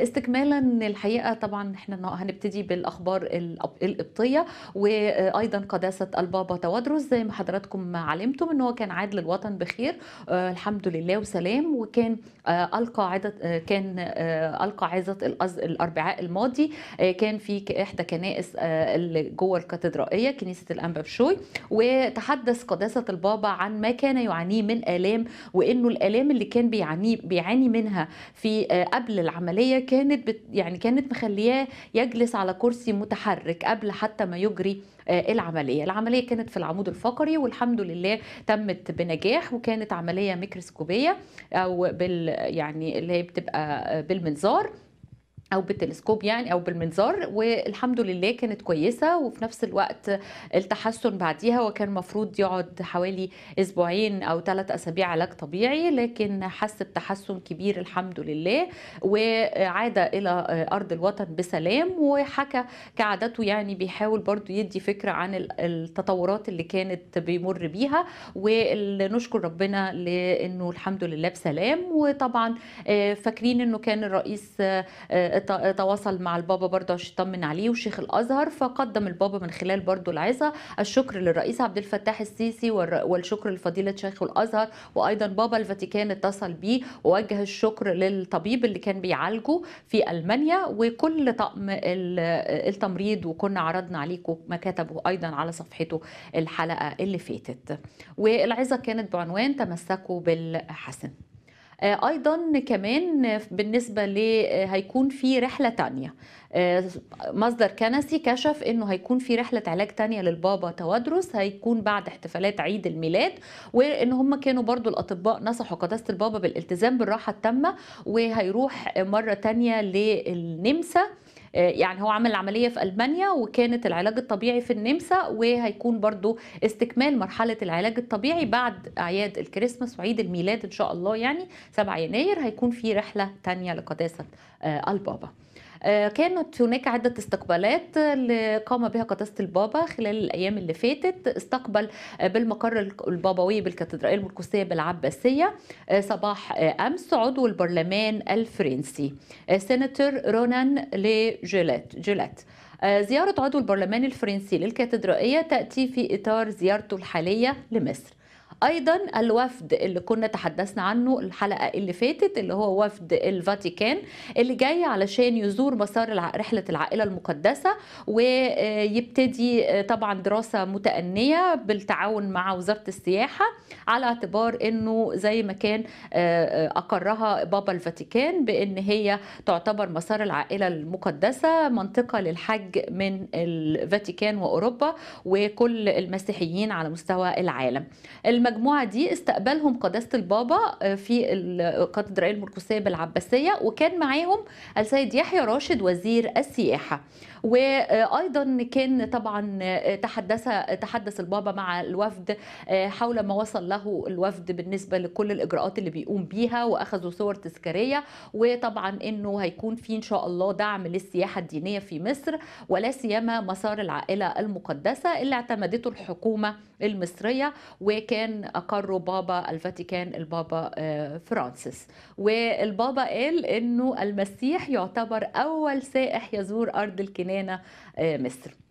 استكمالا الحقيقه طبعا احنا هنبتدي بالاخبار القبطيه وايضا قداسه البابا توادرس زي ما حضراتكم علمتم ان هو كان عاد للوطن بخير آه، الحمد لله وسلام وكان آه، القى عاده آه، كان القى عظه الاربعاء الماضي كان في احدى كنائس جوه الكاتدرائيه كنيسه الانبا بشوي وتحدث قداسه البابا عن ما كان يعانيه من الام وانه الالام اللي كان بيعاني بيعاني منها في قبل العمليه كانت بت يعني كانت مخلياه يجلس على كرسي متحرك قبل حتى ما يجري آه، العملية العملية كانت في العمود الفقري والحمد لله تمت بنجاح وكانت عملية ميكروسكوبية أو بال يعني اللي هي بتبقى بالمنظار او بالتلسكوب يعني او بالمنظار والحمد لله كانت كويسه وفي نفس الوقت التحسن بعديها وكان المفروض يقعد حوالي اسبوعين او ثلاث اسابيع علاج طبيعي لكن حس بتحسن كبير الحمد لله وعاد الى ارض الوطن بسلام وحكى كعادته يعني بيحاول برضو يدي فكره عن التطورات اللي كانت بيمر بيها ونشكر ربنا لانه الحمد لله بسلام وطبعا آه، فاكرين انه كان الرئيس آه، تواصل مع البابا برضه عشان يطمن عليه وشيخ الازهر فقدم البابا من خلال برضه العظه الشكر للرئيس عبد الفتاح السيسي والشكر لفضيله شيخ الازهر وايضا بابا الفاتيكان اتصل بيه ووجه الشكر للطبيب اللي كان بيعالجه في المانيا وكل طقم التمريض وكنا عرضنا عليكم ما كتبه ايضا على صفحته الحلقه اللي فاتت والعظه كانت بعنوان تمسكوا بالحسن آه، ايضا كمان بالنسبه ل آه، هيكون في رحله تانية آه، مصدر كنسي كشف انه هيكون في رحله علاج تانية للبابا توادرس هيكون بعد احتفالات عيد الميلاد وان هم كانوا برضو الاطباء نصحوا قداسه البابا بالالتزام بالراحه التامه وهيروح مره تانية للنمسا آه، يعني هو عمل عمليه في المانيا وكانت العلاج الطبيعي في النمسا وهيكون برضو استكمال مرحله العلاج الطبيعي بعد اعياد الكريسماس وعيد الميلاد ان شاء الله يعني 7 يناير هيكون في رحله تانية لقداسه آه، البابا آه، كانت هناك عدة استقبالات قام بها قداسة البابا خلال الأيام اللي فاتت استقبل آه، بالمقر البابوي بالكاتدرائية المركزية بالعباسية آه، صباح أمس عضو البرلمان الفرنسي سيناتور رونان لي لجولات جولات زيارة عضو البرلمان الفرنسي للكاتدرائية تأتي في إطار زيارته الحالية لمصر ايضا الوفد اللي كنا تحدثنا عنه الحلقه اللي فاتت اللي هو وفد الفاتيكان اللي جاي علشان يزور مسار رحله العائله المقدسه ويبتدي آه، طبعا دراسه متأنيه بالتعاون مع وزاره السياحه على اعتبار انه زي ما كان آه، آه، اقرها بابا الفاتيكان بان هي تعتبر مسار العائله المقدسه منطقه للحج من الفاتيكان واوروبا وكل المسيحيين على مستوى العالم. المجموعة دي استقبلهم قداسة البابا آه، في الكاتدرائية المرقسية بالعباسية وكان معاهم السيد يحيى راشد وزير السياحة وايضا كان طبعا آه، تحدث تحدث البابا مع الوفد آه، حول ما وصل له الوفد بالنسبه لكل الاجراءات اللي بيقوم بيها واخذوا صور تذكاريه وطبعا انه هيكون في ان شاء الله دعم للسياحه الدينيه في مصر ولا سيما مسار العائله المقدسه اللي اعتمدته الحكومه المصرية وكان أقره بابا الفاتيكان البابا آه، فرانسيس والبابا قال أنه المسيح يعتبر أول سائح يزور أرض الكنانة آه، مصر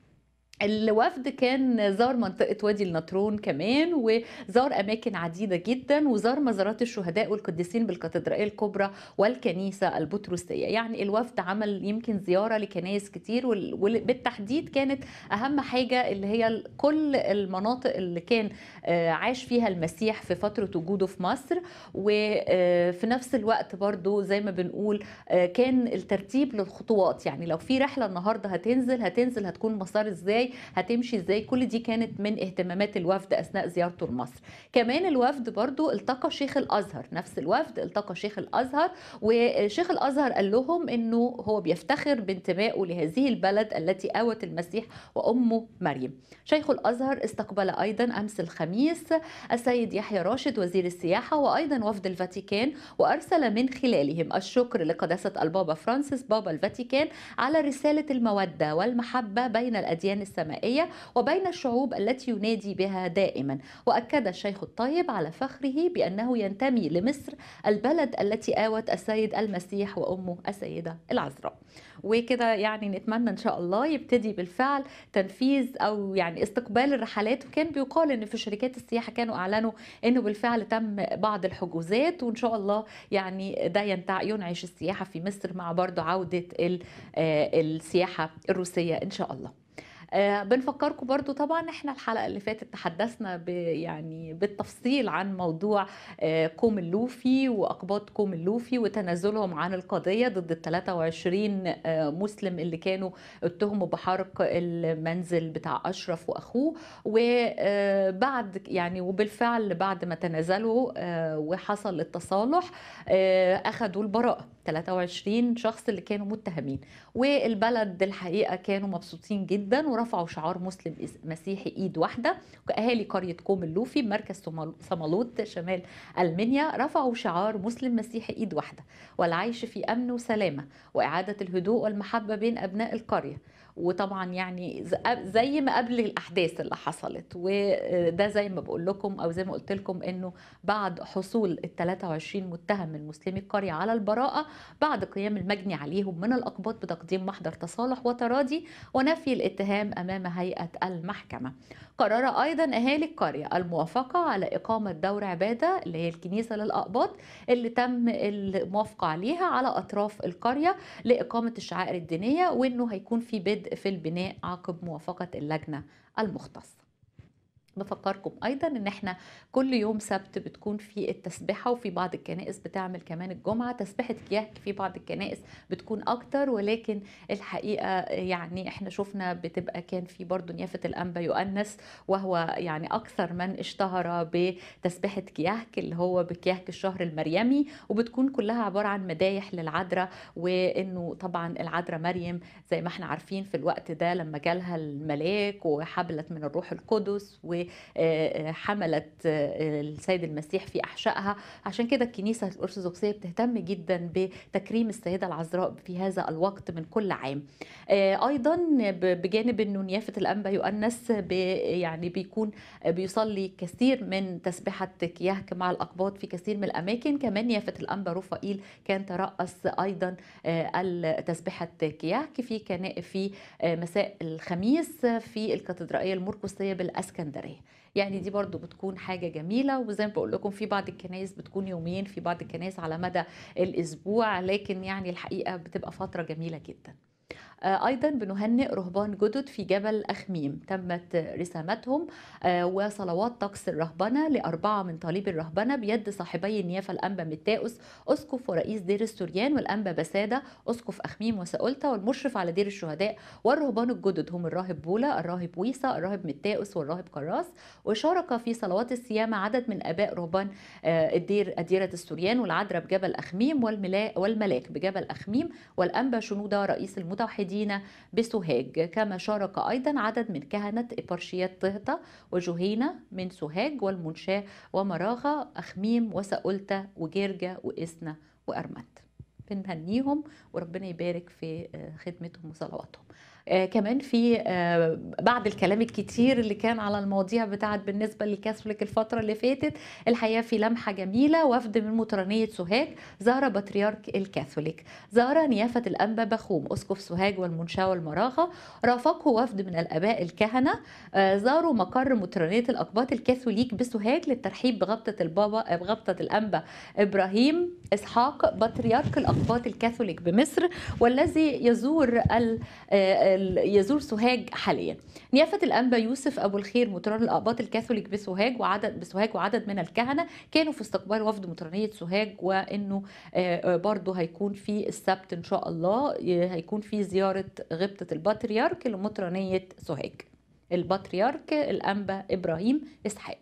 الوفد كان زار منطقة وادي النطرون كمان وزار أماكن عديدة جدا وزار مزارات الشهداء والقديسين بالكاتدرائية الكبرى والكنيسة البطرسية يعني الوفد عمل يمكن زيارة لكنايس كتير وبالتحديد كانت أهم حاجة اللي هي كل المناطق اللي كان آه، عاش فيها المسيح في فترة وجوده في مصر وفي آه، نفس الوقت برضو زي ما بنقول آه، كان الترتيب للخطوات يعني لو في رحلة النهاردة هتنزل هتنزل هتكون مسار ازاي هتمشي ازاي كل دي كانت من اهتمامات الوفد اثناء زيارته لمصر كمان الوفد برضو التقى شيخ الازهر نفس الوفد التقى شيخ الازهر وشيخ الازهر قال لهم انه هو بيفتخر بانتمائه لهذه البلد التي اوت المسيح وامه مريم شيخ الازهر استقبل ايضا امس الخميس السيد يحيى راشد وزير السياحه وايضا وفد الفاتيكان وارسل من خلالهم الشكر لقداسه البابا فرانسيس بابا الفاتيكان على رساله الموده والمحبه بين الاديان السماوية السمائية وبين الشعوب التي ينادي بها دائما وأكد الشيخ الطيب على فخره بأنه ينتمي لمصر البلد التي آوت السيد المسيح وأمه السيدة العذراء وكده يعني نتمنى ان شاء الله يبتدي بالفعل تنفيذ او يعني استقبال الرحلات وكان بيقال ان في شركات السياحه كانوا اعلنوا انه بالفعل تم بعض الحجوزات وان شاء الله يعني ده ينتع ينعش السياحه في مصر مع برضو عوده آه، السياحه الروسيه ان شاء الله آه، بنفكركم برضو طبعا احنا الحلقه اللي فاتت تحدثنا ب يعني بالتفصيل عن موضوع كوم آه، اللوفي واقباط كوم اللوفي وتنازلهم عن القضيه ضد ال 23 آه، مسلم اللي كانوا اتهموا بحرق المنزل بتاع اشرف واخوه وبعد يعني وبالفعل بعد ما تنازلوا وحصل التصالح اخذوا البراءه 23 شخص اللي كانوا متهمين والبلد الحقيقه كانوا مبسوطين جدا ورفعوا شعار مسلم مسيحي ايد واحده واهالي قريه كوم اللوفي مركز صمالوت شمال المنيا رفعوا شعار مسلم مسيحي ايد واحده والعيش في امن وسلامه واعاده الهدوء والمحبه بين ابناء القريه وطبعا يعني زي ما قبل الاحداث اللي حصلت وده زي ما بقول لكم او زي ما قلت لكم انه بعد حصول ال 23 متهم من مسلمي القريه على البراءه بعد قيام المجني عليهم من الأقباط بتقديم محضر تصالح وتراضي ونفي الاتهام أمام هيئة المحكمة قرر أيضا أهالي القرية الموافقة على إقامة دور عبادة اللي هي الكنيسة للأقباط اللي تم الموافقة عليها على أطراف القرية لإقامة الشعائر الدينية وإنه هيكون في بدء في البناء عقب موافقة اللجنة المختصة بفكركم ايضا ان احنا كل يوم سبت بتكون في التسبحه وفي بعض الكنائس بتعمل كمان الجمعه تسبيحه كيهك في بعض الكنائس بتكون اكتر ولكن الحقيقه يعني احنا شفنا بتبقى كان في برضه نيافه الانبا يؤنس وهو يعني اكثر من اشتهر بتسبحه كيهك اللي هو بكيهك الشهر المريمي وبتكون كلها عباره عن مدايح للعذراء وانه طبعا العذراء مريم زي ما احنا عارفين في الوقت ده لما جالها الملاك وحبلت من الروح القدس و حملت آه، السيد المسيح في احشائها عشان كده الكنيسه الارثوذكسيه بتهتم جدا بتكريم السيده العذراء في هذا الوقت من كل عام آه، ايضا بجانب انه نيافه الانبا يؤنس يعني بيكون آه، بيصلي كثير من تسبحه كياهك مع الاقباط في كثير من الاماكن كمان نيافه الانبا رفائيل كان ترأس ايضا تسبيحه كياهك في كنائف في مساء الخميس في الكاتدرائيه المرقسيه بالاسكندريه يعني دي برضو بتكون حاجه جميله وزي ما بقول لكم في بعض الكنايس بتكون يومين في بعض الكنايس على مدى الاسبوع لكن يعني الحقيقه بتبقى فتره جميله جدا آه، أيضا بنهنئ رهبان جدد في جبل أخميم تمت رسامتهم آه، وصلوات طقس الرهبنة لأربعة من طالب الرهبنة بيد صاحبي النيافة الأنبا متاؤس أسقف ورئيس دير السوريان والأنبا بسادة أسقف أخميم وسألتا والمشرف على دير الشهداء والرهبان الجدد هم الراهب بولا الراهب ويسا الراهب متاؤس والراهب كراس وشارك في صلوات الصيامة عدد من آباء رهبان آه، الدير أديرة السوريان والعدرة بجبل أخميم والملاك بجبل أخميم والأنبا شنودة رئيس المتوحدين المشاهدين بسوهاج كما شارك أيضا عدد من كهنة إبرشيات طهطة وجهينة من سوهاج والمنشاة ومراغة أخميم وسألتة وجرجة وإسنا وأرمت بنهنيهم وربنا يبارك في آه، خدمتهم وصلواتهم آه، كمان في آه، بعد الكلام الكتير اللي كان على المواضيع بتاعت بالنسبه للكاثوليك الفتره اللي فاتت الحقيقه في لمحه جميله وفد من مطرانيه سوهاج زار بطريرك الكاثوليك زار نيافه الانبا بخوم اسقف سوهاج والمنشاه والمراغه رافقه وفد من الاباء الكهنه آه، زاروا مقر مطرانيه الاقباط الكاثوليك بسوهاج للترحيب بغبطه البابا بغبطه الانبا ابراهيم اسحاق بطريرك الاقباط الكاثوليك بمصر والذي يزور ال يزور سوهاج حاليا نيافة الأنبا يوسف أبو الخير مطران الأقباط الكاثوليك بسوهاج وعدد بسوهاج وعدد من الكهنة كانوا في استقبال وفد مطرانية سوهاج وإنه آه، آه، برضه هيكون في السبت إن شاء الله هيكون في زيارة غبطة البطريرك لمطرانية سوهاج البطريرك الأنبا إبراهيم إسحاق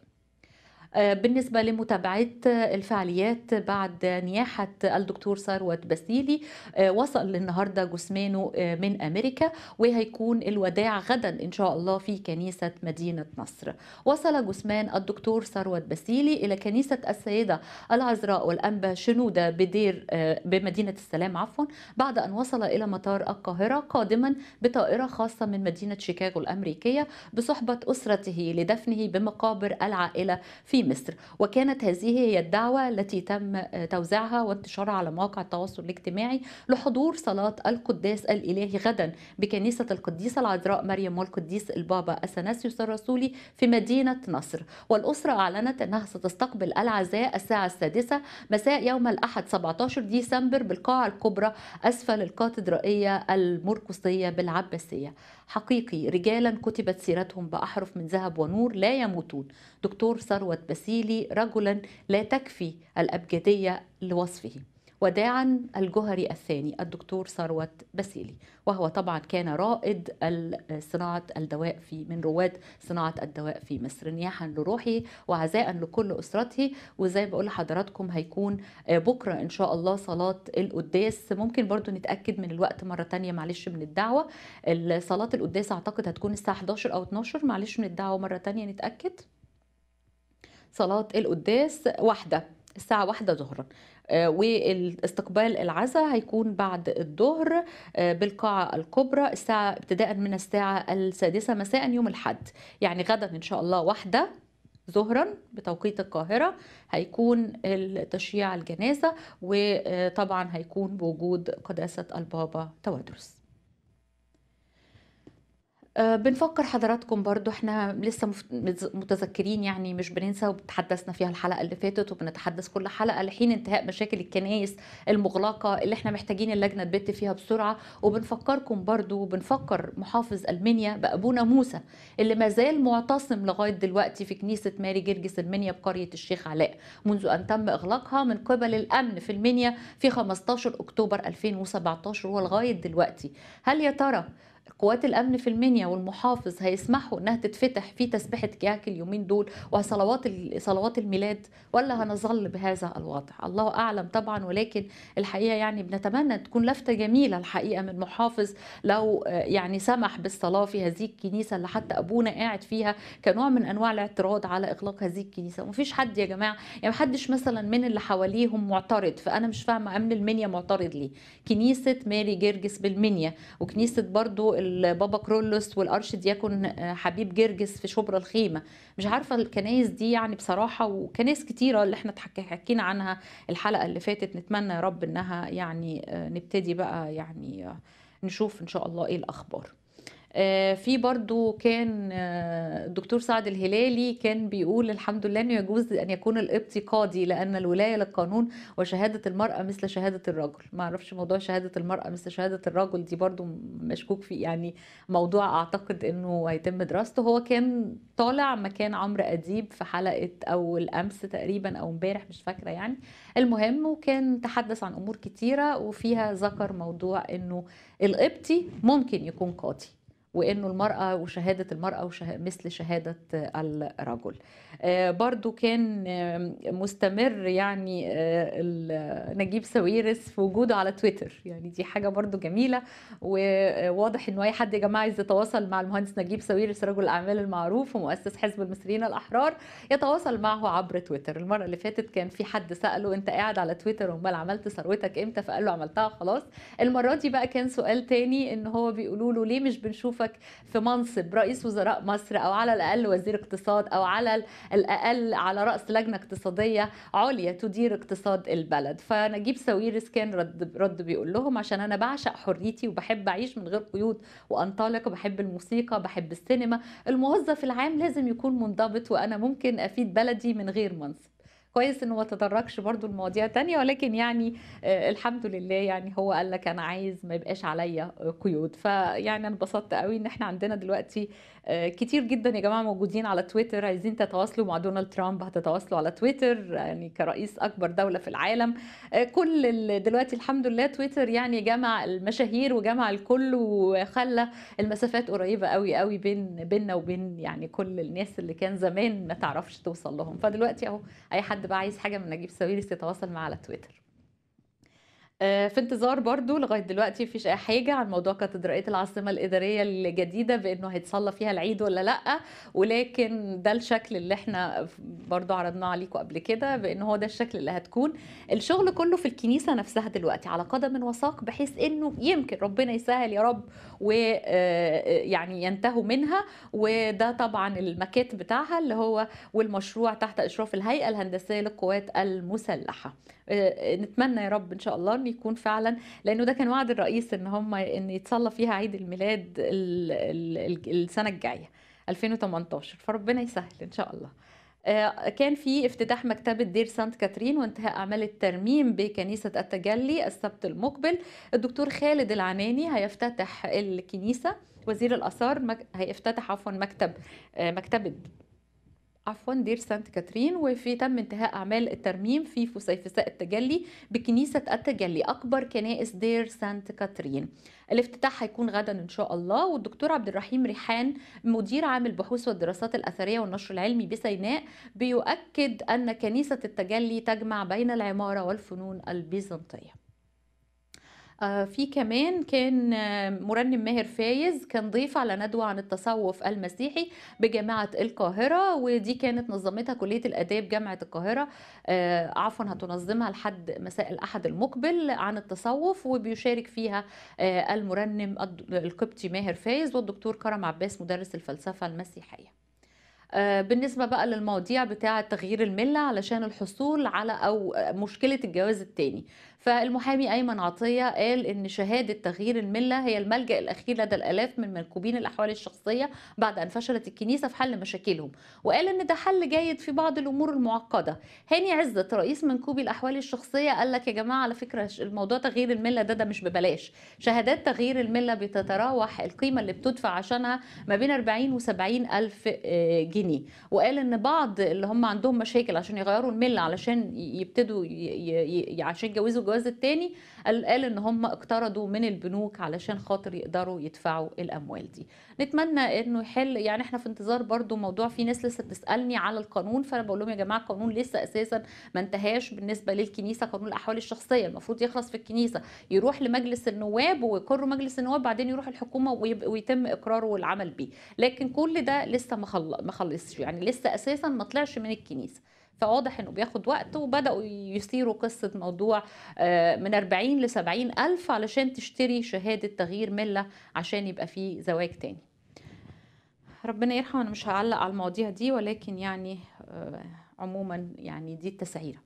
آه، بالنسبة لمتابعة آه، الفعاليات بعد نياحة الدكتور ثروت بسيلي آه، وصل النهاردة جثمانه من أمريكا وهيكون الوداع غدا إن شاء الله في كنيسة مدينة نصر وصل جثمان الدكتور ثروت بسيلي إلى كنيسة السيدة العذراء والأنبا شنودة بدير بمدينة السلام عفوا بعد أن وصل إلى مطار القاهرة قادما بطائرة خاصة من مدينة شيكاغو الأمريكية بصحبة أسرته لدفنه بمقابر العائلة في في مصر وكانت هذه هي الدعوة التي تم آه، توزيعها وانتشارها على مواقع التواصل الاجتماعي لحضور صلاة القداس الإلهي غدا بكنيسة القديسة العذراء مريم والقديس البابا أثناسيوس الرسولي في مدينة نصر والأسرة أعلنت أنها ستستقبل العزاء الساعة السادسة مساء يوم الأحد 17 ديسمبر بالقاعة الكبرى أسفل الكاتدرائية المرقسية بالعباسية حقيقي رجالا كتبت سيرتهم بأحرف من ذهب ونور لا يموتون دكتور ثروت باسيلي رجلا لا تكفي الأبجدية لوصفه وداعا الجهري الثاني الدكتور ثروت بسيلي وهو طبعا كان رائد صناعة الدواء في من رواد صناعة الدواء في مصر نياحا لروحي وعزاء لكل أسرته وزي بقول لحضراتكم هيكون آه، بكرة إن شاء الله صلاة القداس ممكن برضو نتأكد من الوقت مرة تانية معلش من الدعوة صلاة القداس أعتقد هتكون الساعة 11 أو 12 معلش من الدعوة مرة تانية نتأكد صلاة القداس واحدة الساعة واحدة ظهرا آه، والاستقبال العزاء هيكون بعد الظهر آه، بالقاعة الكبرى الساعة ابتداء من الساعة السادسة مساء يوم الحد يعني غدا إن شاء الله واحدة ظهرا بتوقيت القاهرة هيكون تشييع الجنازة وطبعا هيكون بوجود قداسة البابا توادرس آه، بنفكر حضراتكم برضو احنا لسه متذكرين يعني مش بننسى وتحدثنا فيها الحلقه اللي فاتت وبنتحدث كل حلقه لحين انتهاء مشاكل الكنائس المغلقه اللي احنا محتاجين اللجنه تبت فيها بسرعه وبنفكركم برضو وبنفكر محافظ المنيا بابونا موسى اللي ما زال معتصم لغايه دلوقتي في كنيسه ماري جرجس المنيا بقريه الشيخ علاء منذ ان تم اغلاقها من قبل الامن في المنيا في 15 اكتوبر 2017 ولغايه دلوقتي هل يا ترى قوات الامن في المنيا والمحافظ هيسمحوا انها تتفتح في تسبحه كياك اليومين دول وصلوات صلوات الميلاد ولا هنظل بهذا الوضع الله اعلم طبعا ولكن الحقيقه يعني بنتمنى تكون لفته جميله الحقيقه من محافظ لو آه، يعني سمح بالصلاه في هذه الكنيسه اللي حتى ابونا قاعد فيها كنوع من انواع الاعتراض على اغلاق هذه الكنيسه ومفيش حد يا جماعه يعني محدش مثلا من اللي حواليهم معترض فانا مش فاهمه امن المنيا معترض ليه كنيسه ماري جرجس بالمنيا وكنيسه برضو البابا كرولوس والارشدياكون آه، حبيب جرجس في شبرا الخيمه مش عارفه الكنايس دي يعني بصراحه وكنايس كتيره اللي احنا حكينا عنها الحلقه اللي فاتت نتمنى يا رب انها يعني آه، نبتدي بقى يعني آه، نشوف ان شاء الله ايه الاخبار آه، في برضو كان آه، الدكتور سعد الهلالي كان بيقول الحمد لله انه يجوز ان يكون القبط قاضي لان الولايه للقانون وشهاده المراه مثل شهاده الرجل ما اعرفش موضوع شهاده المراه مثل شهاده الرجل دي برضو مشكوك فيه يعني موضوع اعتقد انه هيتم دراسته هو كان طالع مكان عمرو اديب في حلقه او الامس تقريبا او امبارح مش فاكره يعني المهم وكان تحدث عن امور كتيره وفيها ذكر موضوع انه القبطي ممكن يكون قاضي وانه المراه وشهاده المراه وشه... مثل شهاده الرجل آه، برضو كان آه، مستمر يعني آه، نجيب ساويرس في وجوده على تويتر يعني دي حاجه برضو جميله وواضح انه اي حد يا جماعه عايز يتواصل مع المهندس نجيب ساويرس رجل الاعمال المعروف ومؤسس حزب المصريين الاحرار يتواصل معه عبر تويتر المره اللي فاتت كان في حد ساله انت قاعد على تويتر امال عملت ثروتك امتى فقال له عملتها خلاص المره دي بقى كان سؤال تاني ان هو بيقولوا له ليه مش بنشوف بشوفك في منصب رئيس وزراء مصر او على الاقل وزير اقتصاد او على الاقل على راس لجنه اقتصاديه عليا تدير اقتصاد البلد فنجيب ساويرس كان رد رد بيقول لهم عشان انا بعشق حريتي وبحب اعيش من غير قيود وانطلق بحب الموسيقى بحب السينما الموظف العام لازم يكون منضبط وانا ممكن افيد بلدي من غير منصب كويس انه ما تدرجش برضو المواضيع تانية ولكن يعني آه، الحمد لله يعني هو قال لك انا عايز ما يبقاش عليا آه، قيود فيعني انا انبسطت قوي ان احنا عندنا دلوقتي آه، كتير جدا يا جماعه موجودين على تويتر عايزين تتواصلوا مع دونالد ترامب هتتواصلوا على تويتر يعني كرئيس اكبر دوله في العالم كل دلوقتي الحمد لله تويتر يعني جمع المشاهير وجمع الكل وخلى المسافات قريبه قوي قوي بين بيننا وبين يعني كل الناس اللي كان زمان ما تعرفش توصل لهم فدلوقتي اهو اي حد بقى عايز حاجه من نجيب ساويرس يتواصل معاه على تويتر آه، في انتظار برضو لغايه دلوقتي مفيش اي حاجه عن موضوع كاتدرائيه العاصمه الاداريه الجديده بانه هيتصلى فيها العيد ولا لا ولكن ده الشكل اللي احنا برضو عرضناه عليكم قبل كده بان هو ده الشكل اللي هتكون الشغل كله في الكنيسه نفسها دلوقتي على قدم وساق بحيث انه يمكن ربنا يسهل يا رب ويعني آه، آه، ينتهوا منها وده طبعا الماكيت بتاعها اللي هو والمشروع تحت اشراف الهيئه الهندسيه للقوات المسلحه نتمنى يا رب ان شاء الله يكون فعلا لانه ده كان وعد الرئيس ان هم ان يتصلى فيها عيد الميلاد السنه الجايه 2018 فربنا يسهل ان شاء الله آه، كان في افتتاح مكتبة دير سانت كاترين وانتهاء أعمال الترميم بكنيسة التجلي السبت المقبل الدكتور خالد العناني هيفتتح الكنيسة وزير الآثار هيفتتح عفوا مكتب آه، مكتبة عفوا دير سانت كاترين وفي تم انتهاء اعمال الترميم في فسيفساء التجلي بكنيسه التجلي اكبر كنائس دير سانت كاترين الافتتاح هيكون غدا ان شاء الله والدكتور عبد الرحيم ريحان مدير عام البحوث والدراسات الاثريه والنشر العلمي بسيناء بيؤكد ان كنيسه التجلي تجمع بين العماره والفنون البيزنطيه آه، في كمان كان آه، مرنم ماهر فايز كان ضيف على ندوة عن التصوف المسيحي بجامعة القاهرة ودي كانت نظمتها كلية الآداب جامعة القاهرة آه، عفوا هتنظمها لحد مساء الأحد المقبل عن التصوف وبيشارك فيها المرنم القبطي ماهر فايز والدكتور كرم عباس مدرس الفلسفة المسيحية بالنسبه بقى للمواضيع بتاعه تغيير المله علشان الحصول على او مشكله الجواز الثاني فالمحامي أيمن عطية قال إن شهادة تغيير الملة هي الملجأ الأخير لدى الآلاف من منكوبين الأحوال الشخصية بعد أن فشلت الكنيسة في حل مشاكلهم وقال إن ده حل جيد في بعض الأمور المعقدة هاني عزت رئيس منكوبي الأحوال الشخصية قال لك يا جماعة على فكرة الموضوع تغيير الملة ده ده مش ببلاش شهادات تغيير الملة بتتراوح القيمة اللي بتدفع عشانها ما بين 40 و 70 ألف آه، جنيه وقال إن بعض اللي هم عندهم مشاكل عشان يغيروا الملة علشان يبتدوا ي... ي... ي... عشان يتجوزوا الجواز الثاني قال, قال ان هم اقترضوا من البنوك علشان خاطر يقدروا يدفعوا الاموال دي نتمنى انه يحل يعني احنا في انتظار برضو موضوع في ناس لسه بتسالني على القانون فانا بقول لهم يا جماعه القانون لسه اساسا ما انتهاش بالنسبه للكنيسه قانون الاحوال الشخصيه المفروض يخلص في الكنيسه يروح لمجلس النواب ويقر مجلس النواب بعدين يروح الحكومه ويتم اقراره والعمل بيه لكن كل ده لسه ما خلصش يعني لسه اساسا ما طلعش من الكنيسه فواضح انه بياخد وقت وبداوا يثيروا قصه موضوع آه، من 40 ل 70 الف علشان تشتري شهاده تغيير مله عشان يبقى في زواج تاني ربنا يرحمه انا مش هعلق على المواضيع دي ولكن يعني آه، عموما يعني دي التسعيره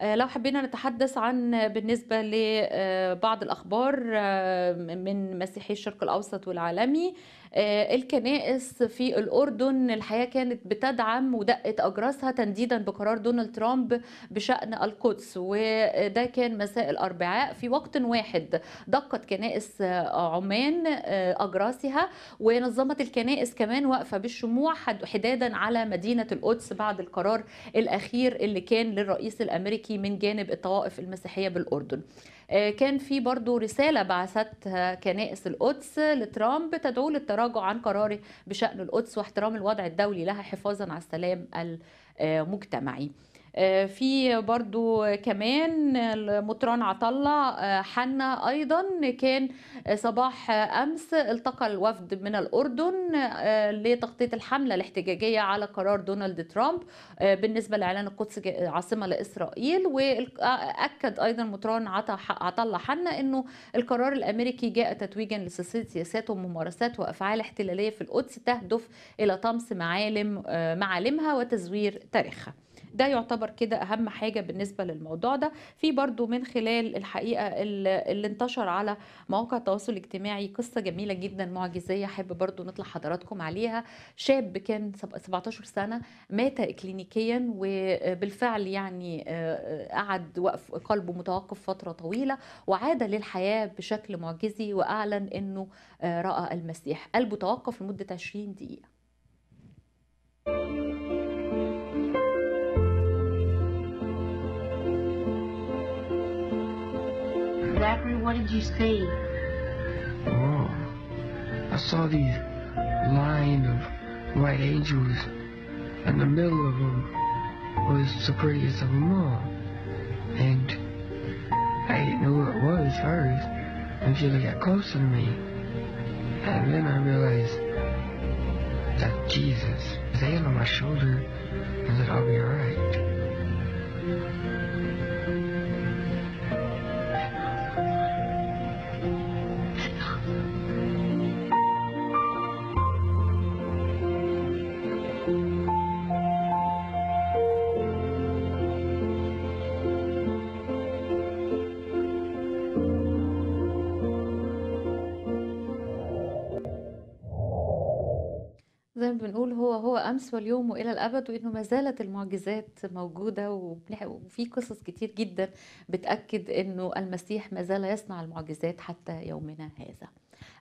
آه، لو حبينا نتحدث عن بالنسبة لبعض الأخبار من مسيحي الشرق الأوسط والعالمي آه، الكنائس في الأردن الحياة كانت بتدعم ودقت أجراسها تنديدا بقرار دونالد ترامب بشأن القدس وده كان مساء الأربعاء في وقت واحد دقت كنائس آه، عمان آه، أجراسها ونظمت الكنائس كمان واقفة بالشموع حدادا على مدينة القدس بعد القرار الأخير اللي كان للرئيس الأمريكي من جانب الطوائف المسيحية بالأردن آه، كان في برضو رسالة بعثتها آه، كنائس القدس لترامب تدعو للتراجع عن قراره بشأن القدس واحترام الوضع الدولي لها حفاظا على السلام المجتمعي آه، في برضو كمان المطران عطلة آه، حنا أيضا كان صباح أمس التقى الوفد من الأردن آه، لتغطية الحملة الاحتجاجية على قرار دونالد ترامب بالنسبة لإعلان القدس عاصمة لإسرائيل وأكد أيضا مطران عطلة حنا أنه القرار الأمريكي جاء تتويجا لسلسلة سياسات وممارسات وأفعال احتلالية في القدس تهدف إلى طمس معالم معالمها وتزوير تاريخها ده يعتبر كده اهم حاجه بالنسبه للموضوع ده في برضو من خلال الحقيقه اللي انتشر على مواقع التواصل الاجتماعي قصه جميله جدا معجزيه حابب برضو نطلع حضراتكم عليها شاب كان 17 سنه مات كلينيكيا وبالفعل يعني آه، قعد وقف قلبه متوقف فتره طويله وعاد للحياه بشكل معجزي واعلن انه آه، راى المسيح قلبه توقف لمده 20 دقيقه what did you see? Oh, I saw these line of white angels. In the middle of them was the prettiest of them all. And I didn't know what it was first until it got closer to me. And then I realized that Jesus, was hand on my shoulder, and that I'll be alright. زي ما بنقول هو هو أمس واليوم وإلى الأبد وإنه ما زالت المعجزات موجودة وفي قصص كتير جدا بتأكد إنه المسيح ما زال يصنع المعجزات حتى يومنا هذا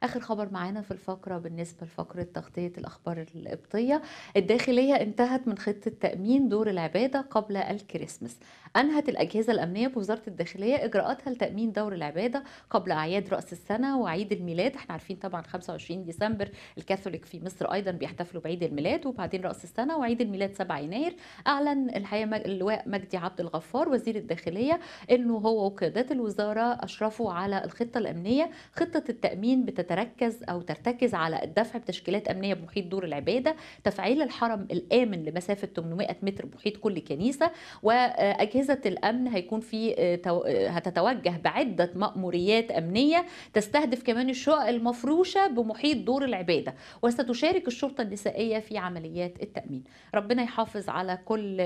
اخر خبر معانا في الفقره بالنسبه لفقره تغطيه الاخبار القبطيه الداخليه انتهت من خطه تامين دور العباده قبل الكريسماس انهت الاجهزه الامنيه بوزاره الداخليه اجراءاتها لتامين دور العباده قبل اعياد راس السنه وعيد الميلاد احنا عارفين طبعا 25 ديسمبر الكاثوليك في مصر ايضا بيحتفلوا بعيد الميلاد وبعدين راس السنه وعيد الميلاد 7 يناير اعلن الحقيقه اللواء مجدي عبد الغفار وزير الداخليه انه هو وقيادات الوزاره اشرفوا على الخطه الامنيه خطه التامين بتتركز أو ترتكز على الدفع بتشكيلات أمنية بمحيط دور العبادة تفعيل الحرم الآمن لمسافة 800 متر بمحيط كل كنيسة وأجهزة الأمن هيكون في آه، آه، هتتوجه بعدة مأموريات أمنية تستهدف كمان الشقق المفروشة بمحيط دور العبادة وستشارك الشرطة النسائية في عمليات التأمين ربنا يحافظ على كل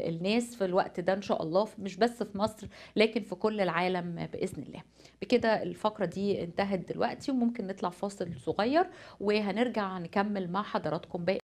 الناس في الوقت ده إن شاء الله مش بس في مصر لكن في كل العالم بإذن الله بكده الفقرة دي انتهت دلوقتي وممكن نطلع فاصل صغير وهنرجع نكمل مع حضراتكم باقي